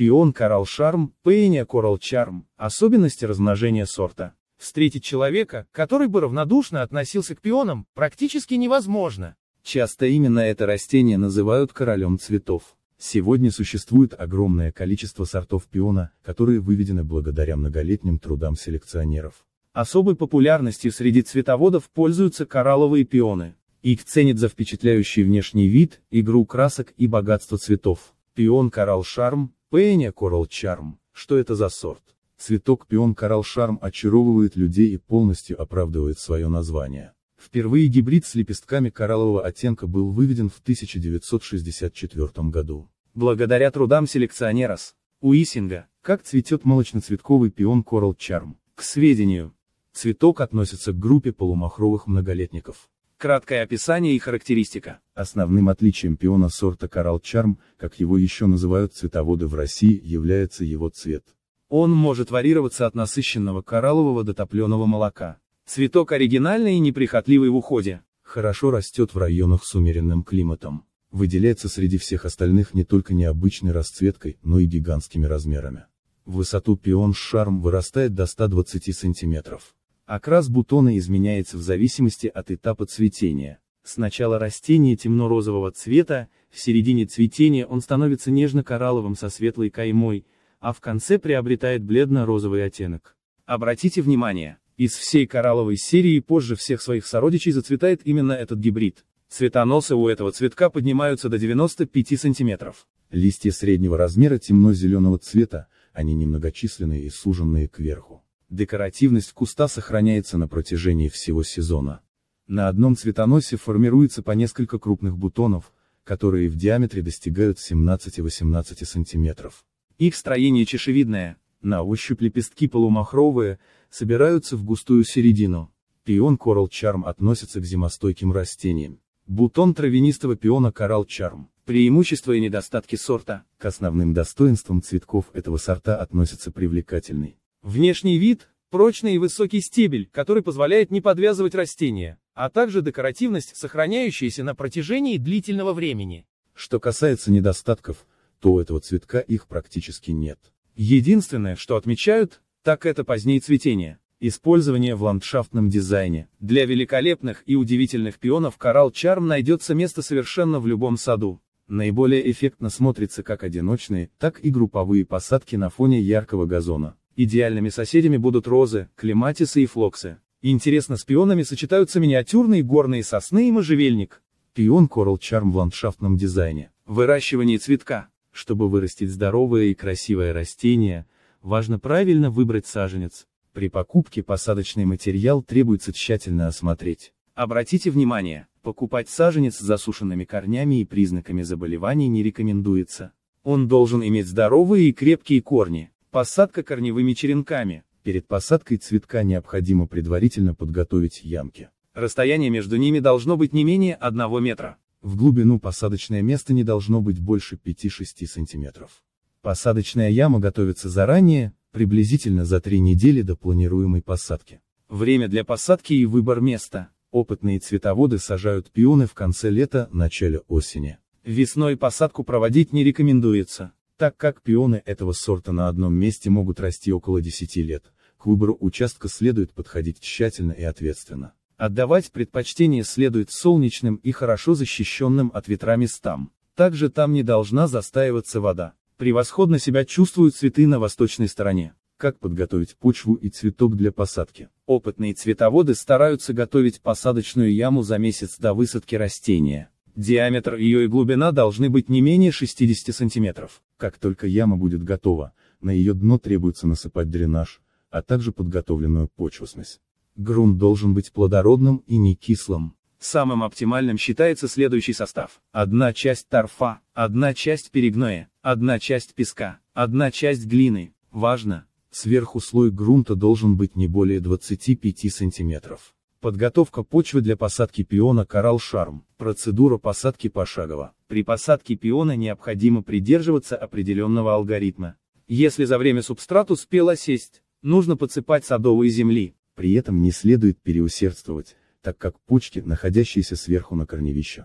Пион Корал Шарм, Пейня Корал Чарм, особенности размножения сорта. Встретить человека, который бы равнодушно относился к пионам, практически невозможно. Часто именно это растение называют королем цветов. Сегодня существует огромное количество сортов пиона, которые выведены благодаря многолетним трудам селекционеров. Особой популярностью среди цветоводов пользуются коралловые пионы. Их ценят за впечатляющий внешний вид, игру красок и богатство цветов. Пион Коралл Шарм Пенни Коралл Чарм. Что это за сорт? Цветок пион Коралл Шарм очаровывает людей и полностью оправдывает свое название. Впервые гибрид с лепестками кораллового оттенка был выведен в 1964 году. Благодаря трудам селекционера С. Уисинга, как цветет молочноцветковый пион Coral Charm. К сведению, цветок относится к группе полумахровых многолетников. Краткое описание и характеристика. Основным отличием пиона сорта Coral Charm, как его еще называют цветоводы в России, является его цвет. Он может варьироваться от насыщенного кораллового до топленого молока. Цветок оригинальный и неприхотливый в уходе. Хорошо растет в районах с умеренным климатом. Выделяется среди всех остальных не только необычной расцветкой, но и гигантскими размерами. В высоту пион шарм вырастает до 120 сантиметров. Окрас бутона изменяется в зависимости от этапа цветения. Сначала растение темно-розового цвета, в середине цветения он становится нежно-коралловым со светлой каймой, а в конце приобретает бледно-розовый оттенок. Обратите внимание, из всей коралловой серии позже всех своих сородичей зацветает именно этот гибрид. Цветоносы у этого цветка поднимаются до 95 сантиметров. Листья среднего размера темно-зеленого цвета, они немногочисленные и суженные кверху. Декоративность куста сохраняется на протяжении всего сезона. На одном цветоносе формируется по несколько крупных бутонов, которые в диаметре достигают 17-18 см. Их строение чешевидное, на ощупь лепестки полумахровые, собираются в густую середину. Пион Coral Charm относится к зимостойким растениям. Бутон травянистого пиона Coral Charm. Преимущества и недостатки сорта. К основным достоинствам цветков этого сорта относятся привлекательный, Внешний вид – прочный и высокий стебель, который позволяет не подвязывать растения, а также декоративность, сохраняющаяся на протяжении длительного времени. Что касается недостатков, то у этого цветка их практически нет. Единственное, что отмечают, так это позднее цветение. Использование в ландшафтном дизайне. Для великолепных и удивительных пионов коралл чарм найдется место совершенно в любом саду. Наиболее эффектно смотрится как одиночные, так и групповые посадки на фоне яркого газона. Идеальными соседями будут розы, клематисы и флоксы. Интересно с пионами сочетаются миниатюрные горные сосны и можжевельник. Пион Coral Charm в ландшафтном дизайне. Выращивание цветка. Чтобы вырастить здоровое и красивое растение, важно правильно выбрать саженец. При покупке посадочный материал требуется тщательно осмотреть. Обратите внимание, покупать саженец с засушенными корнями и признаками заболеваний не рекомендуется. Он должен иметь здоровые и крепкие корни. Посадка корневыми черенками. Перед посадкой цветка необходимо предварительно подготовить ямки. Расстояние между ними должно быть не менее 1 метра. В глубину посадочное место не должно быть больше 5-6 сантиметров. Посадочная яма готовится заранее, приблизительно за 3 недели до планируемой посадки. Время для посадки и выбор места. Опытные цветоводы сажают пионы в конце лета, начале осени. Весной посадку проводить не рекомендуется. Так как пионы этого сорта на одном месте могут расти около 10 лет, к выбору участка следует подходить тщательно и ответственно. Отдавать предпочтение следует солнечным и хорошо защищенным от ветра местам. Также там не должна застаиваться вода. Превосходно себя чувствуют цветы на восточной стороне. Как подготовить почву и цветок для посадки? Опытные цветоводы стараются готовить посадочную яму за месяц до высадки растения. Диаметр ее и глубина должны быть не менее 60 сантиметров. Как только яма будет готова, на ее дно требуется насыпать дренаж, а также подготовленную почву смесь. Грунт должен быть плодородным и не кислым. Самым оптимальным считается следующий состав. Одна часть торфа, одна часть перегноя, одна часть песка, одна часть глины. Важно, сверху слой грунта должен быть не более 25 сантиметров. Подготовка почвы для посадки пиона коралл шарм. Процедура посадки пошагово. При посадке пиона необходимо придерживаться определенного алгоритма. Если за время субстрат успел осесть, нужно подсыпать садовые земли. При этом не следует переусердствовать, так как почки, находящиеся сверху на корневище,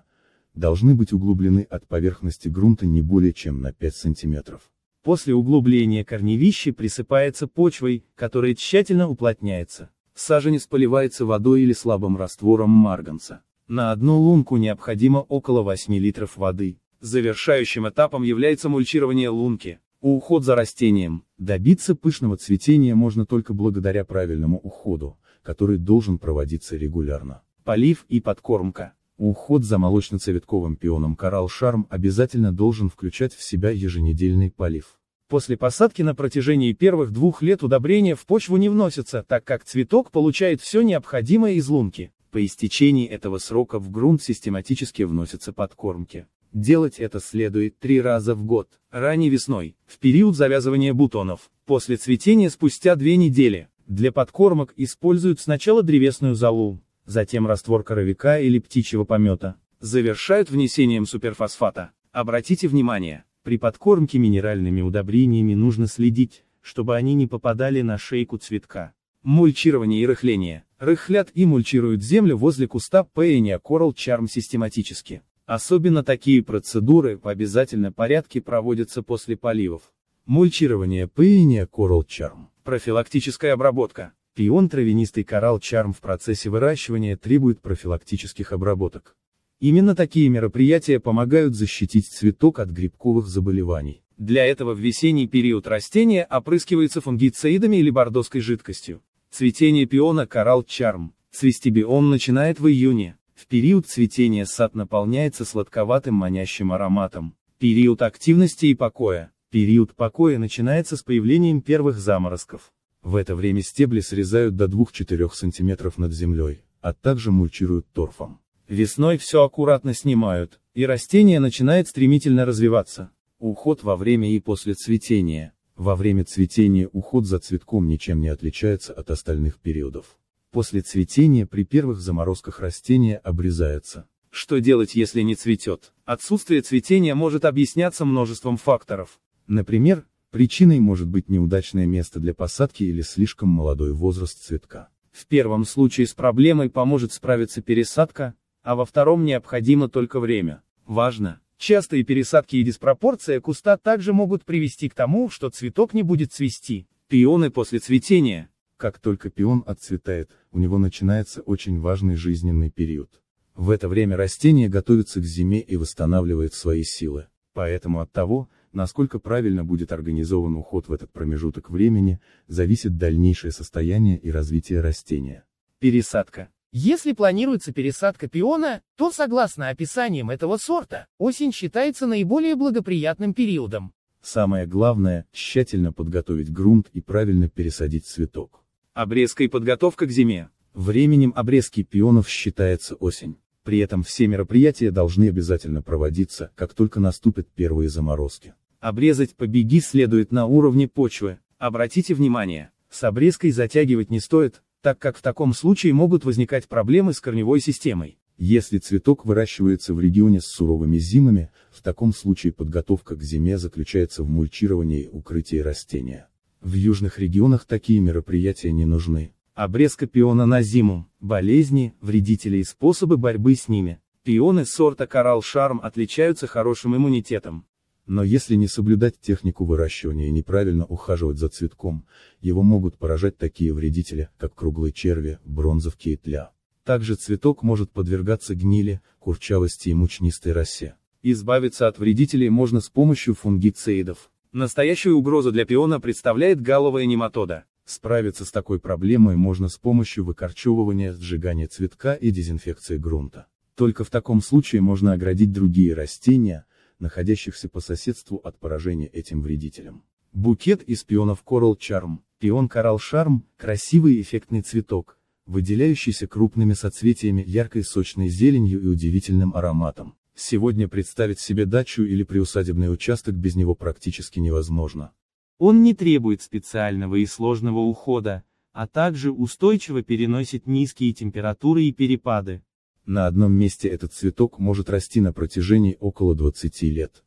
должны быть углублены от поверхности грунта не более чем на 5 сантиметров. После углубления корневище присыпается почвой, которая тщательно уплотняется саженец поливается водой или слабым раствором марганца. На одну лунку необходимо около 8 литров воды. Завершающим этапом является мульчирование лунки. Уход за растением. Добиться пышного цветения можно только благодаря правильному уходу, который должен проводиться регулярно. Полив и подкормка. Уход за молочно-цветковым пионом коралл шарм обязательно должен включать в себя еженедельный полив. После посадки на протяжении первых двух лет удобрения в почву не вносятся, так как цветок получает все необходимое из лунки. По истечении этого срока в грунт систематически вносятся подкормки. Делать это следует три раза в год, ранней весной, в период завязывания бутонов, после цветения спустя две недели. Для подкормок используют сначала древесную золу, затем раствор коровика или птичьего помета. Завершают внесением суперфосфата. Обратите внимание, при подкормке минеральными удобрениями нужно следить, чтобы они не попадали на шейку цветка. Мульчирование и рыхление. Рыхлят и мульчируют землю возле куста Paenia Coral Charm систематически. Особенно такие процедуры в обязательном порядке проводятся после поливов. Мульчирование Paenia Coral Charm. Профилактическая обработка. Пион травянистый коралл Charm в процессе выращивания требует профилактических обработок. Именно такие мероприятия помогают защитить цветок от грибковых заболеваний. Для этого в весенний период растения опрыскивается фунгицидами или бордоской жидкостью. Цветение пиона коралл чарм. Цвести начинает в июне. В период цветения сад наполняется сладковатым манящим ароматом. Период активности и покоя. Период покоя начинается с появлением первых заморозков. В это время стебли срезают до 2-4 см над землей, а также мульчируют торфом. Весной все аккуратно снимают, и растение начинает стремительно развиваться. Уход во время и после цветения. Во время цветения уход за цветком ничем не отличается от остальных периодов. После цветения при первых заморозках растение обрезается. Что делать, если не цветет? Отсутствие цветения может объясняться множеством факторов. Например, причиной может быть неудачное место для посадки или слишком молодой возраст цветка. В первом случае с проблемой поможет справиться пересадка, а во втором необходимо только время. Важно! Частые пересадки и диспропорция куста также могут привести к тому, что цветок не будет цвести. Пионы после цветения. Как только пион отцветает, у него начинается очень важный жизненный период. В это время растение готовится к зиме и восстанавливает свои силы. Поэтому от того, насколько правильно будет организован уход в этот промежуток времени, зависит дальнейшее состояние и развитие растения. Пересадка. Если планируется пересадка пиона, то согласно описаниям этого сорта, осень считается наиболее благоприятным периодом. Самое главное – тщательно подготовить грунт и правильно пересадить цветок. Обрезка и подготовка к зиме. Временем обрезки пионов считается осень. При этом все мероприятия должны обязательно проводиться, как только наступят первые заморозки. Обрезать побеги следует на уровне почвы. Обратите внимание, с обрезкой затягивать не стоит, так как в таком случае могут возникать проблемы с корневой системой. Если цветок выращивается в регионе с суровыми зимами, в таком случае подготовка к зиме заключается в мульчировании укрытия растения. В южных регионах такие мероприятия не нужны. Обрезка пиона на зиму, болезни, вредители и способы борьбы с ними. Пионы сорта Коралл Шарм отличаются хорошим иммунитетом. Но если не соблюдать технику выращивания и неправильно ухаживать за цветком, его могут поражать такие вредители, как круглые черви, бронзовки и тля. Также цветок может подвергаться гнили, курчавости и мучнистой росе. Избавиться от вредителей можно с помощью фунгицидов. Настоящую угрозу для пиона представляет галловая нематода. Справиться с такой проблемой можно с помощью выкорчевывания, сжигания цветка и дезинфекции грунта. Только в таком случае можно оградить другие растения, находящихся по соседству от поражения этим вредителем. Букет из пионов Coral Charm. Пион Coral Charm – красивый и эффектный цветок, выделяющийся крупными соцветиями, яркой сочной зеленью и удивительным ароматом. Сегодня представить себе дачу или приусадебный участок без него практически невозможно. Он не требует специального и сложного ухода, а также устойчиво переносит низкие температуры и перепады на одном месте этот цветок может расти на протяжении около 20 лет.